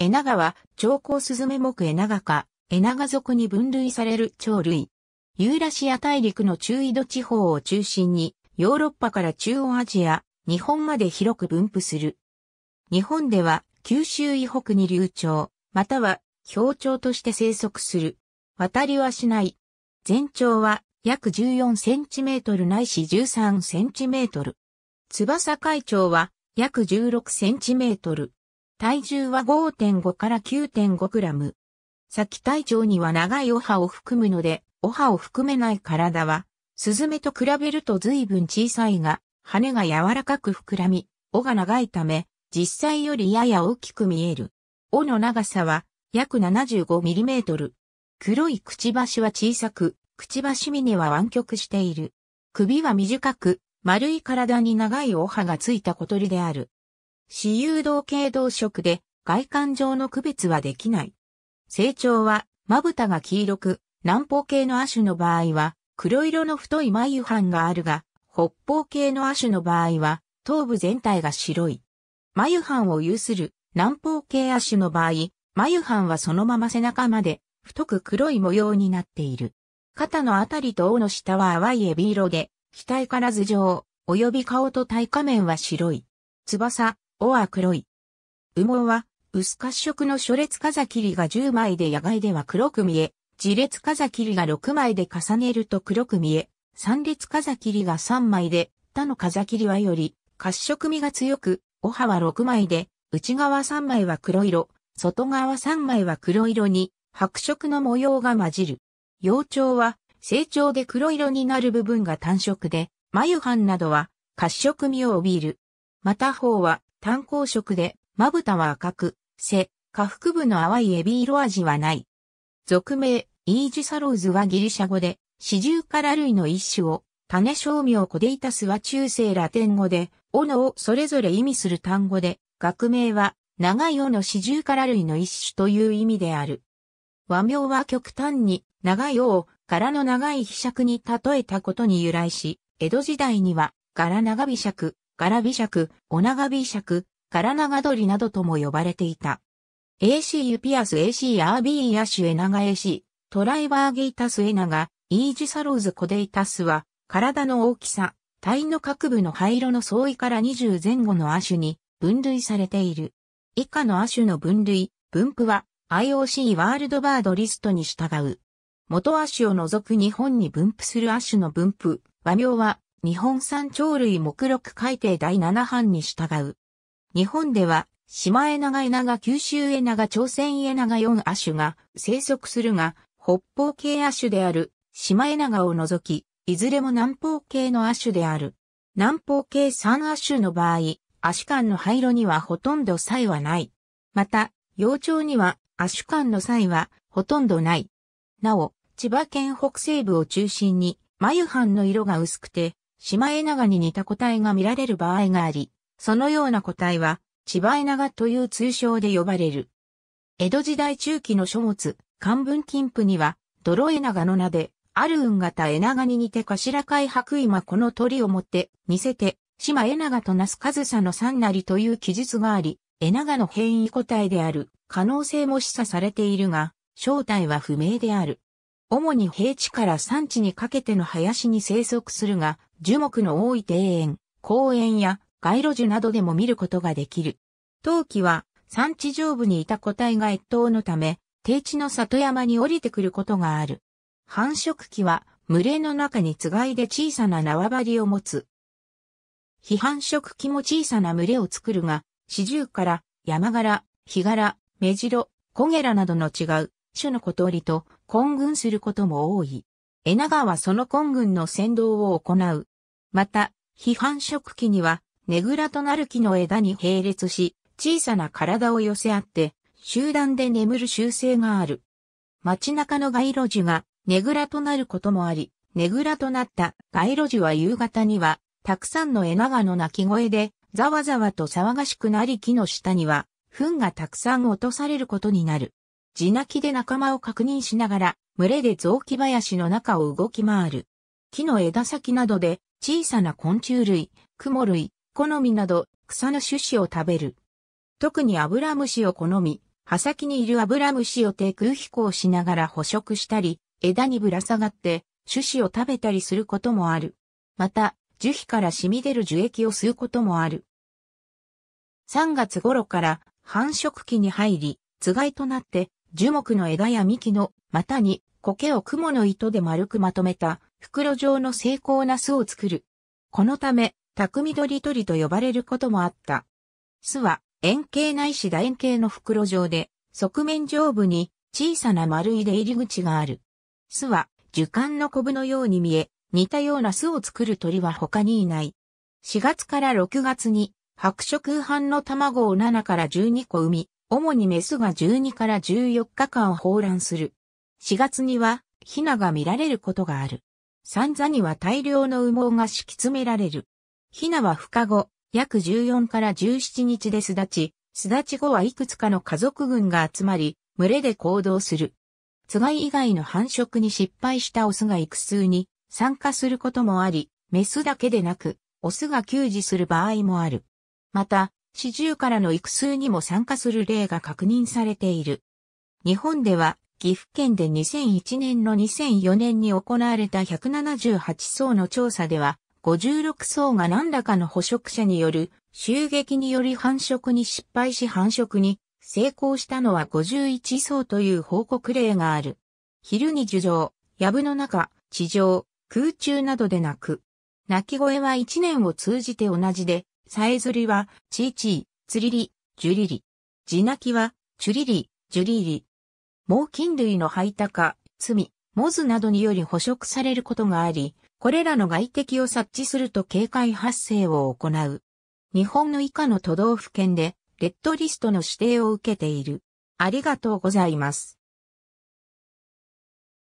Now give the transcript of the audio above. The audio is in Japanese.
エナガは、長江スズメ目エナガ科、エナガ族に分類される鳥類。ユーラシア大陸の中緯度地方を中心に、ヨーロッパから中央アジア、日本まで広く分布する。日本では、九州以北に流鳥、または、氷鳥として生息する。渡りはしない。全長は、約14センチメートルないし13センチメートル。翼海鳥は、約16センチメートル。体重は5.5から9.5グラム。先体長には長いオハを含むので、オハを含めない体は、スズメと比べると随分小さいが、羽が柔らかく膨らみ、尾が長いため、実際よりやや大きく見える。尾の長さは約 75mm。黒いくちばしは小さく、くちばし峰は湾曲している。首は短く、丸い体に長いお歯がついた小鳥である。私有動系同色で外観上の区別はできない。成長は、まぶたが黄色く、南方系の亜種の場合は、黒色の太い眉斑があるが、北方系の亜種の場合は、頭部全体が白い。眉斑を有する南方系亜種の場合、眉斑はそのまま背中まで太く黒い模様になっている。肩のあたりと尾の下は淡いエビ色で、額から頭上、及び顔と体下面は白い。翼、尾は黒い。羽毛は、薄褐色の初列風切りが10枚で野外では黒く見え、自列風切りが6枚で重ねると黒く見え、三列風切りが3枚で、他の風切りはより、褐色味が強く、お葉は6枚で、内側3枚は黒色、外側3枚は黒色に、白色の模様が混じる。幼鳥は、成長で黒色になる部分が単色で、眉藩などは、褐色味を帯びる。また方は、単行色で、まぶたは赤く、背、下腹部の淡いエビ色味はない。俗名、イージサローズはギリシャ語で、四ウから類の一種を、種商名コデイタスは中世ラテン語で、斧をそれぞれ意味する単語で、学名は、長い斧四ウから類の一種という意味である。和名は極端に、長い尾を、柄の長い秘尺に例えたことに由来し、江戸時代には、柄長秘尺、ガガラビシャク、オナビシャク、ガラナガドリなどとも呼ばれていた。AC ユピアス AC アービーヤシュエナガ AC、トライバーゲイタスエナガ、イージサローズコデイタスは、体の大きさ、体の各部の灰色の相違から20前後の亜種に分類されている。以下の亜種の分類、分布は IOC ワールドバードリストに従う。元亜種を除く日本に分布する亜種の分布、和名は日本産鳥類目録改定第7版に従う。日本では、シマエナガエナガ九州エナガ朝鮮エナガ4シュが生息するが、北方系シュであるシマエナガを除き、いずれも南方系のシュである。南方系3シュの場合、亜種間の灰色にはほとんど差異はない。また、幼鳥には亜種間の差異はほとんどない。なお、千葉県北西部を中心に、眉藩の色が薄くて、シマエナガに似た個体が見られる場合があり、そのような個体は、千葉エナガという通称で呼ばれる。江戸時代中期の書物、漢文金譜には、泥エナガの名で、ある運型エナガに似て頭海白イマこの鳥をもって、似せて、島エナガとなす上サの三なりという記述があり、エナガの変異個体である可能性も示唆されているが、正体は不明である。主に平地から山地にかけての林に生息するが、樹木の多い庭園、公園や街路樹などでも見ることができる。陶器は山地上部にいた個体が越冬のため、低地の里山に降りてくることがある。繁殖期は群れの中につがいで小さな縄張りを持つ。非繁殖期も小さな群れを作るが、四十から山柄、日柄、目白、コゲラなどの違う種の小鳥と混群することも多い。エナガはその混群の先導を行う。また、批判食器には、ねぐらとなる木の枝に並列し、小さな体を寄せ合って、集団で眠る習性がある。街中の街路樹が、ねぐらとなることもあり、ねぐらとなった街路樹は夕方には、たくさんのエナガの鳴き声で、ざわざわと騒がしくなり木の下には、糞がたくさん落とされることになる。地鳴きで仲間を確認しながら、群れで雑木林の中を動き回る。木の枝先などで小さな昆虫類、クモ類、好みなど草の種子を食べる。特にアブラムシを好み、葉先にいるアブラムシを低空飛行しながら捕食したり、枝にぶら下がって種子を食べたりすることもある。また、樹皮から染み出る樹液を吸うこともある。3月頃から繁殖期に入り、つがいとなって樹木の枝や幹の、またに苔を蜘蛛の糸で丸くまとめた袋状の精巧な巣を作る。このため、匠鳥鳥と呼ばれることもあった。巣は円形ないし楕円形の袋状で、側面上部に小さな丸い出入り口がある。巣は樹幹のコブのように見え、似たような巣を作る鳥は他にいない。4月から6月に白色斑の卵を7から12個産み、主にメスが12から14日間放卵する。4月にはヒナが見られることがある。三座には大量の羽毛が敷き詰められる。ヒナは孵化後、約14から17日で巣立ち、巣立ち後はいくつかの家族群が集まり、群れで行動する。つがい以外の繁殖に失敗したオスが育数に参加することもあり、メスだけでなく、オスが給仕する場合もある。また、四十からの育数にも参加する例が確認されている。日本では、岐阜県で2001年の2004年に行われた178層の調査では、56層が何らかの捕食者による襲撃により繁殖に失敗し繁殖に成功したのは51層という報告例がある。昼に樹上、藪の中、地上、空中などで鳴く。鳴き声は1年を通じて同じで、さえずりは、チーチー、つりり、じゅりり。地鳴きは、チュリリ、ジュリリ、猛禽類の排他化、罪、モズなどにより捕食されることがあり、これらの外敵を察知すると警戒発生を行う。日本の以下の都道府県で、レッドリストの指定を受けている。ありがとうございます。